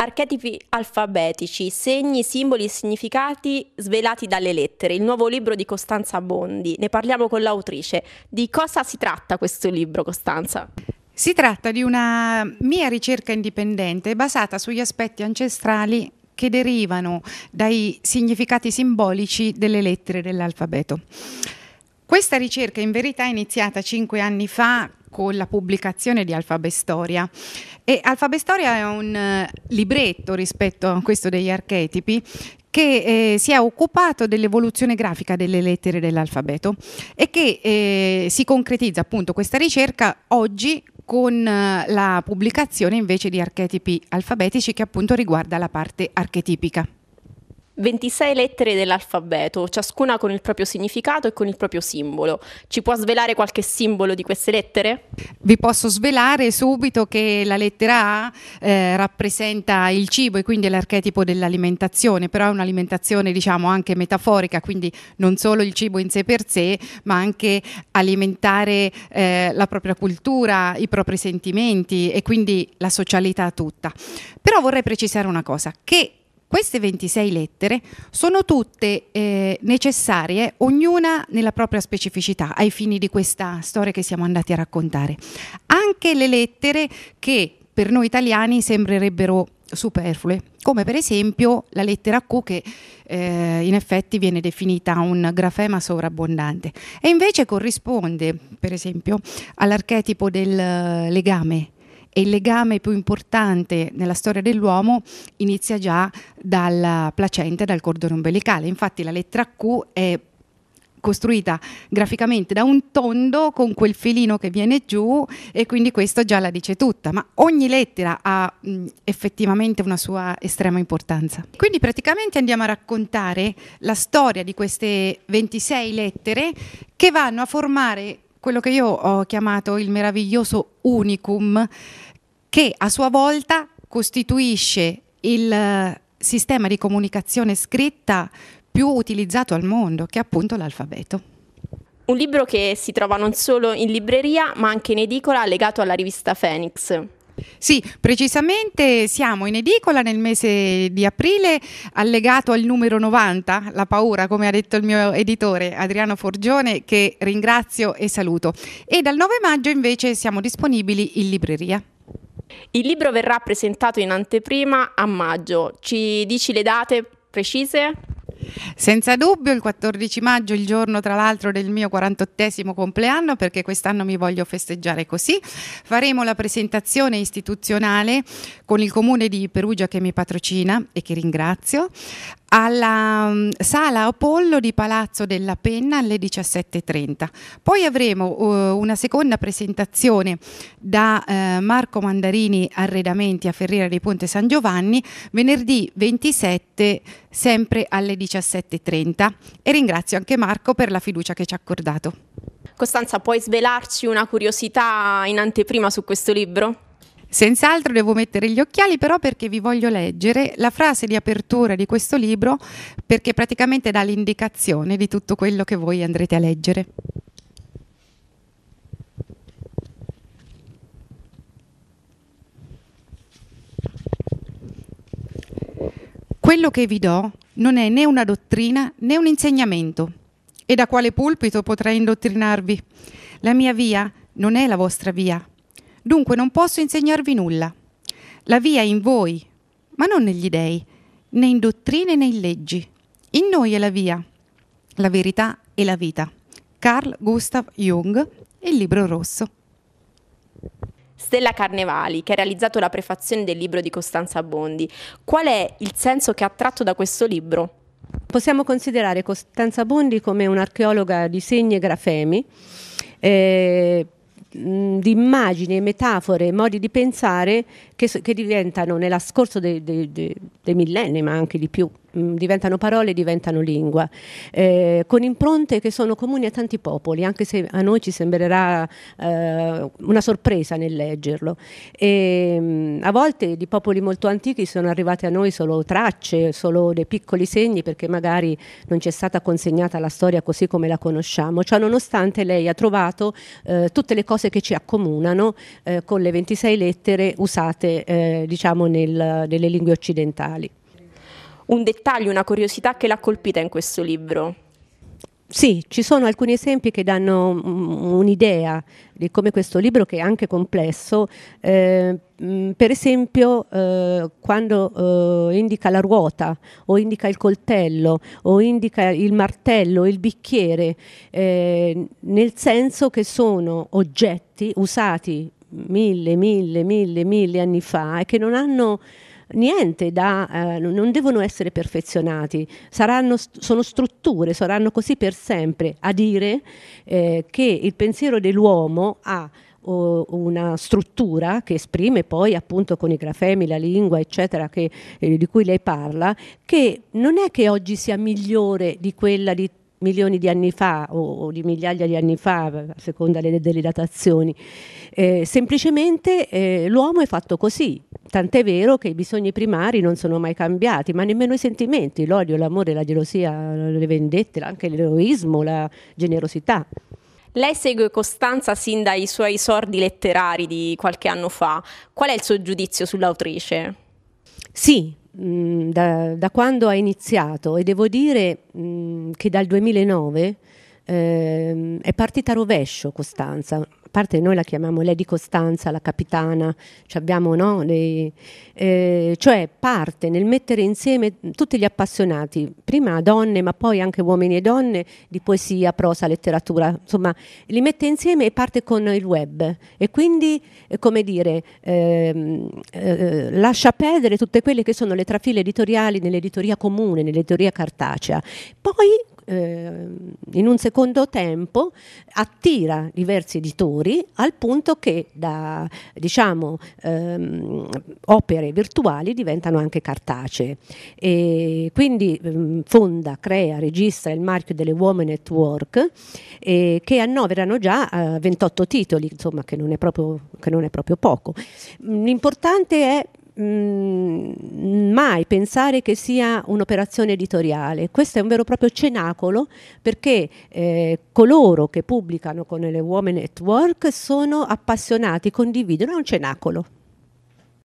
Archetipi alfabetici, segni, simboli e significati svelati dalle lettere, il nuovo libro di Costanza Bondi. Ne parliamo con l'autrice. Di cosa si tratta questo libro, Costanza? Si tratta di una mia ricerca indipendente basata sugli aspetti ancestrali che derivano dai significati simbolici delle lettere dell'alfabeto. Questa ricerca in verità è iniziata cinque anni fa con la pubblicazione di Alfabe Storia. E Alfabe Storia è un eh, libretto rispetto a questo degli archetipi che eh, si è occupato dell'evoluzione grafica delle lettere dell'alfabeto e che eh, si concretizza appunto questa ricerca oggi con eh, la pubblicazione invece di archetipi alfabetici che appunto riguarda la parte archetipica. 26 lettere dell'alfabeto, ciascuna con il proprio significato e con il proprio simbolo. Ci può svelare qualche simbolo di queste lettere? Vi posso svelare subito che la lettera A eh, rappresenta il cibo e quindi è l'archetipo dell'alimentazione, però è un'alimentazione diciamo anche metaforica, quindi non solo il cibo in sé per sé, ma anche alimentare eh, la propria cultura, i propri sentimenti e quindi la socialità tutta. Però vorrei precisare una cosa, che queste 26 lettere sono tutte eh, necessarie, ognuna nella propria specificità, ai fini di questa storia che siamo andati a raccontare. Anche le lettere che per noi italiani sembrerebbero superflue, come per esempio la lettera Q che eh, in effetti viene definita un grafema sovrabbondante e invece corrisponde per esempio all'archetipo del eh, legame e il legame più importante nella storia dell'uomo inizia già dalla placenta dal cordone umbilicale. Infatti la lettera Q è costruita graficamente da un tondo con quel filino che viene giù e quindi questo già la dice tutta, ma ogni lettera ha mh, mm, effettivamente una sua estrema importanza. Quindi praticamente andiamo a raccontare la storia di queste 26 lettere che vanno a formare quello che io ho chiamato il meraviglioso unicum, che a sua volta costituisce il eh, sistema di comunicazione scritta più utilizzato al mondo, che è appunto l'alfabeto. Un libro che si trova non solo in libreria, ma anche in edicola legato alla rivista Phoenix. Sì, precisamente siamo in edicola nel mese di aprile, allegato al numero 90, La paura, come ha detto il mio editore Adriano Forgione, che ringrazio e saluto. E dal 9 maggio invece siamo disponibili in libreria. Il libro verrà presentato in anteprima a maggio. Ci dici le date precise? Senza dubbio il 14 maggio, il giorno tra l'altro del mio 48 compleanno, perché quest'anno mi voglio festeggiare così, faremo la presentazione istituzionale con il comune di Perugia che mi patrocina e che ringrazio, alla mm, sala Apollo di Palazzo della Penna alle 17.30. Poi avremo uh, una seconda presentazione da uh, Marco Mandarini Arredamenti a Ferriera dei Ponte San Giovanni venerdì 27 sempre alle 17.30 e ringrazio anche Marco per la fiducia che ci ha accordato. Costanza, puoi svelarci una curiosità in anteprima su questo libro? Senz'altro devo mettere gli occhiali però perché vi voglio leggere la frase di apertura di questo libro perché praticamente dà l'indicazione di tutto quello che voi andrete a leggere. Quello che vi do non è né una dottrina né un insegnamento. E da quale pulpito potrei indottrinarvi? La mia via non è la vostra via Dunque non posso insegnarvi nulla. La via è in voi, ma non negli dèi, né in dottrine né in leggi. In noi è la via, la verità e la vita. Carl Gustav Jung, il libro rosso. Stella Carnevali, che ha realizzato la prefazione del libro di Costanza Bondi. Qual è il senso che ha tratto da questo libro? Possiamo considerare Costanza Bondi come un'archeologa di segni e grafemi. Eh, Mm, di immagini, metafore, modi di pensare che, che diventano nella scorso dei de, de, de millenni, ma anche di più, Mm, diventano parole, diventano lingua, eh, con impronte che sono comuni a tanti popoli, anche se a noi ci sembrerà eh, una sorpresa nel leggerlo. E, ehm, a volte di popoli molto antichi sono arrivate a noi solo tracce, solo dei piccoli segni, perché magari non ci è stata consegnata la storia così come la conosciamo. Ciò nonostante lei ha trovato eh, tutte le cose che ci accomunano eh, con le 26 lettere usate eh, diciamo nel, nelle lingue occidentali un dettaglio, una curiosità che l'ha colpita in questo libro? Sì, ci sono alcuni esempi che danno mm, un'idea di come questo libro, che è anche complesso, eh, mm, per esempio eh, quando eh, indica la ruota o indica il coltello o indica il martello, il bicchiere, eh, nel senso che sono oggetti usati mille, mille, mille, mille anni fa e che non hanno niente da, eh, non devono essere perfezionati, saranno, sono strutture, saranno così per sempre, a dire eh, che il pensiero dell'uomo ha una struttura che esprime poi appunto con i grafemi, la lingua, eccetera, che, eh, di cui lei parla, che non è che oggi sia migliore di quella di milioni di anni fa o, o, di migliaia di anni fa, a seconda delle, delle datazioni. Eh, semplicemente eh, l'uomo è fatto così, tant'è vero che i bisogni primari non sono mai cambiati, ma nemmeno i sentimenti, l'odio, l'amore, la gelosia, le vendette, anche l'eroismo, la generosità. Lei segue Costanza sin dai suoi sordi letterari di qualche anno fa. Qual è il suo giudizio sull'autrice? Sì, mh, mm, da, da, quando ha iniziato e devo dire mh, mm, che dal 2009 eh, è partita a rovescio Costanza, parte noi la chiamiamo Lady Costanza, la capitana, abbiamo, no, le, eh, cioè parte nel mettere insieme tutti gli appassionati, prima donne ma poi anche uomini e donne di poesia, prosa, letteratura, insomma li mette insieme e parte con il web e quindi eh, come dire ehm, eh, lascia perdere tutte quelle che sono le trafile editoriali nell'editoria comune, nell'editoria cartacea. Poi eh, in un secondo tempo attira diversi editori al punto che da diciamo, ehm, opere virtuali diventano anche cartacee. E quindi ehm, fonda, crea, registra il marchio delle Women at Work eh, che annoverano già eh, 28 titoli, insomma che non è proprio, non è proprio poco. L'importante è mh, mai pensare che sia un'operazione editoriale. Questo è un vero e proprio cenacolo perché eh, coloro che pubblicano con le Women at Work sono appassionati, condividono, è un cenacolo.